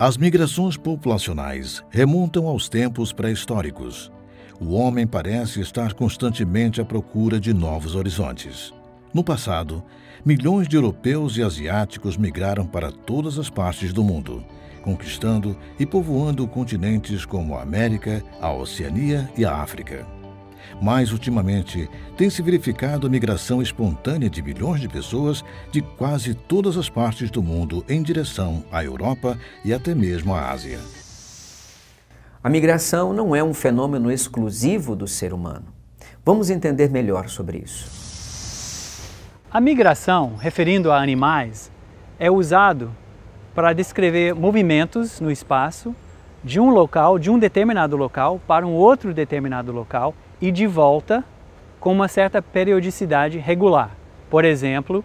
As migrações populacionais remontam aos tempos pré-históricos. O homem parece estar constantemente à procura de novos horizontes. No passado, milhões de europeus e asiáticos migraram para todas as partes do mundo, conquistando e povoando continentes como a América, a Oceania e a África. Mas, ultimamente, tem se verificado a migração espontânea de milhões de pessoas de quase todas as partes do mundo em direção à Europa e até mesmo à Ásia. A migração não é um fenômeno exclusivo do ser humano. Vamos entender melhor sobre isso. A migração, referindo a animais, é usado para descrever movimentos no espaço de um local, de um determinado local para um outro determinado local e de volta com uma certa periodicidade regular. Por exemplo,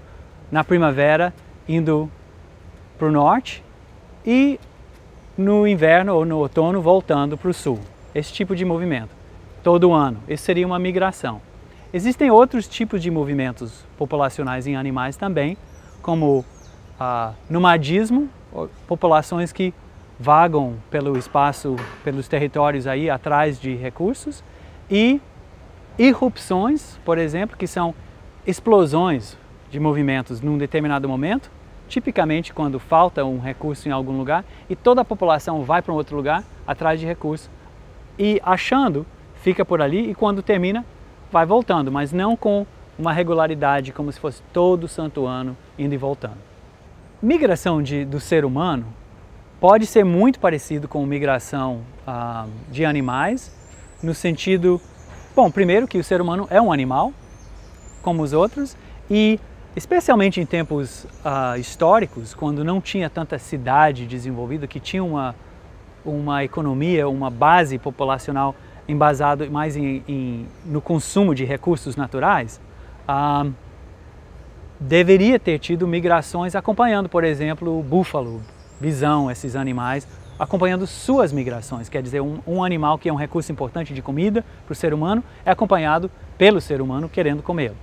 na primavera indo para o norte e no inverno ou no outono voltando para o sul. Esse tipo de movimento, todo ano. Isso seria uma migração. Existem outros tipos de movimentos populacionais em animais também, como ah, nomadismo, populações que vagam pelo espaço, pelos territórios aí atrás de recursos, e irrupções, por exemplo, que são explosões de movimentos num determinado momento, tipicamente quando falta um recurso em algum lugar e toda a população vai para um outro lugar atrás de recurso e achando fica por ali e quando termina vai voltando, mas não com uma regularidade como se fosse todo santo ano indo e voltando. Migração de, do ser humano pode ser muito parecido com migração ah, de animais no sentido, bom, primeiro que o ser humano é um animal, como os outros, e especialmente em tempos uh, históricos, quando não tinha tanta cidade desenvolvida, que tinha uma, uma economia, uma base populacional embasado mais em, em no consumo de recursos naturais, uh, deveria ter tido migrações acompanhando, por exemplo, o búfalo, visão esses animais, acompanhando suas migrações. Quer dizer, um, um animal que é um recurso importante de comida para o ser humano é acompanhado pelo ser humano querendo comê-lo.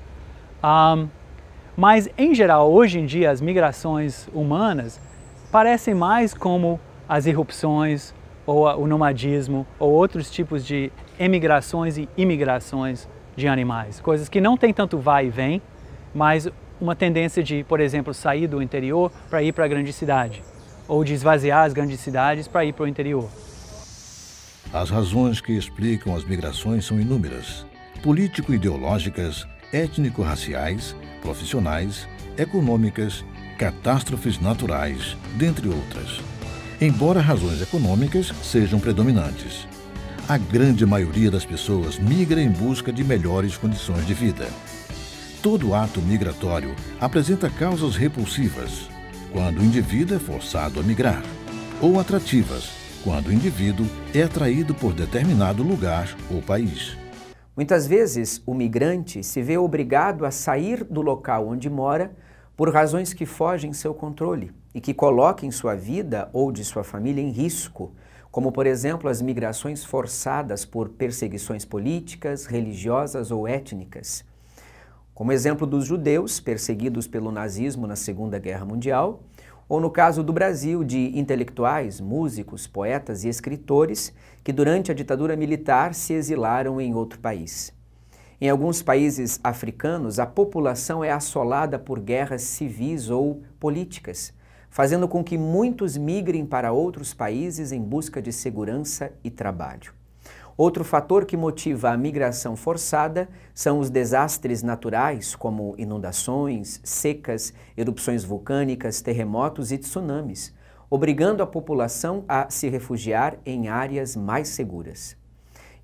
Um, mas, em geral, hoje em dia, as migrações humanas parecem mais como as irrupções ou o nomadismo ou outros tipos de emigrações e imigrações de animais. Coisas que não tem tanto vai e vem, mas uma tendência de, por exemplo, sair do interior para ir para a grande cidade ou de esvaziar as grandes cidades para ir para o interior. As razões que explicam as migrações são inúmeras: político-ideológicas, étnico-raciais, profissionais, econômicas, catástrofes naturais, dentre outras. Embora razões econômicas sejam predominantes, a grande maioria das pessoas migra em busca de melhores condições de vida. Todo ato migratório apresenta causas repulsivas, quando o indivíduo é forçado a migrar, ou atrativas, quando o indivíduo é atraído por determinado lugar ou país. Muitas vezes, o migrante se vê obrigado a sair do local onde mora por razões que fogem seu controle e que coloquem sua vida ou de sua família em risco, como, por exemplo, as migrações forçadas por perseguições políticas, religiosas ou étnicas como exemplo dos judeus perseguidos pelo nazismo na Segunda Guerra Mundial, ou no caso do Brasil, de intelectuais, músicos, poetas e escritores que durante a ditadura militar se exilaram em outro país. Em alguns países africanos, a população é assolada por guerras civis ou políticas, fazendo com que muitos migrem para outros países em busca de segurança e trabalho. Outro fator que motiva a migração forçada são os desastres naturais, como inundações, secas, erupções vulcânicas, terremotos e tsunamis, obrigando a população a se refugiar em áreas mais seguras.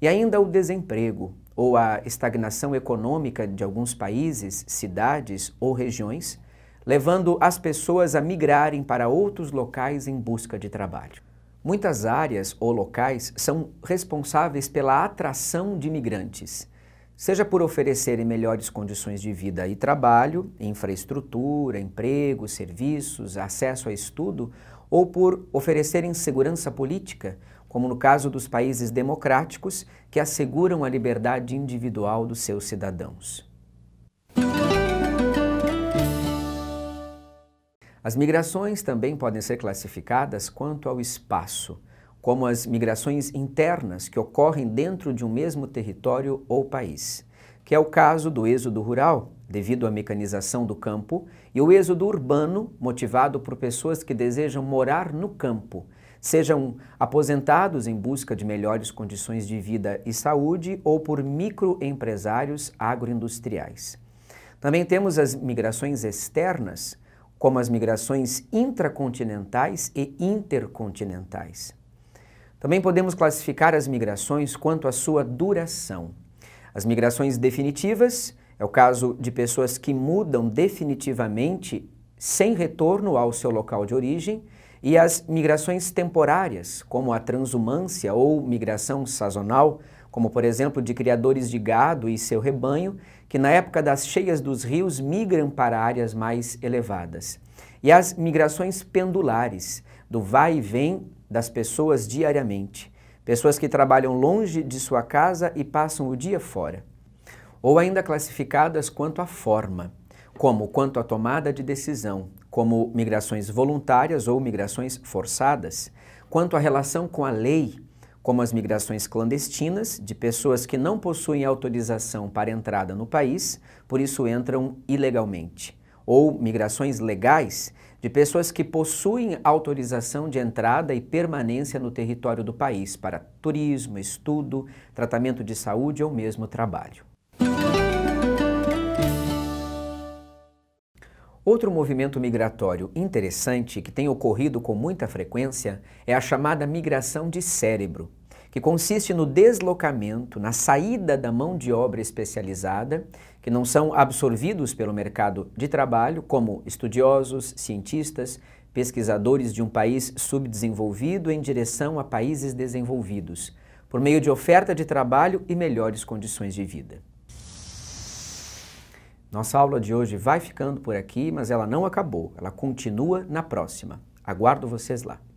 E ainda o desemprego ou a estagnação econômica de alguns países, cidades ou regiões, levando as pessoas a migrarem para outros locais em busca de trabalho. Muitas áreas ou locais são responsáveis pela atração de imigrantes, seja por oferecerem melhores condições de vida e trabalho, infraestrutura, emprego, serviços, acesso a estudo, ou por oferecerem segurança política, como no caso dos países democráticos que asseguram a liberdade individual dos seus cidadãos. As migrações também podem ser classificadas quanto ao espaço, como as migrações internas que ocorrem dentro de um mesmo território ou país, que é o caso do êxodo rural, devido à mecanização do campo, e o êxodo urbano, motivado por pessoas que desejam morar no campo, sejam aposentados em busca de melhores condições de vida e saúde ou por microempresários agroindustriais. Também temos as migrações externas, como as migrações intracontinentais e intercontinentais. Também podemos classificar as migrações quanto à sua duração. As migrações definitivas é o caso de pessoas que mudam definitivamente sem retorno ao seu local de origem, e as migrações temporárias, como a transumância ou migração sazonal, como por exemplo de criadores de gado e seu rebanho, que na época das cheias dos rios migram para áreas mais elevadas. E as migrações pendulares, do vai e vem das pessoas diariamente. Pessoas que trabalham longe de sua casa e passam o dia fora. Ou ainda classificadas quanto à forma, como quanto à tomada de decisão, como migrações voluntárias ou migrações forçadas, quanto à relação com a lei, como as migrações clandestinas de pessoas que não possuem autorização para entrada no país, por isso entram ilegalmente, ou migrações legais de pessoas que possuem autorização de entrada e permanência no território do país para turismo, estudo, tratamento de saúde ou mesmo trabalho. Outro movimento migratório interessante que tem ocorrido com muita frequência é a chamada migração de cérebro, que consiste no deslocamento, na saída da mão de obra especializada, que não são absorvidos pelo mercado de trabalho, como estudiosos, cientistas, pesquisadores de um país subdesenvolvido em direção a países desenvolvidos, por meio de oferta de trabalho e melhores condições de vida. Nossa aula de hoje vai ficando por aqui, mas ela não acabou, ela continua na próxima. Aguardo vocês lá.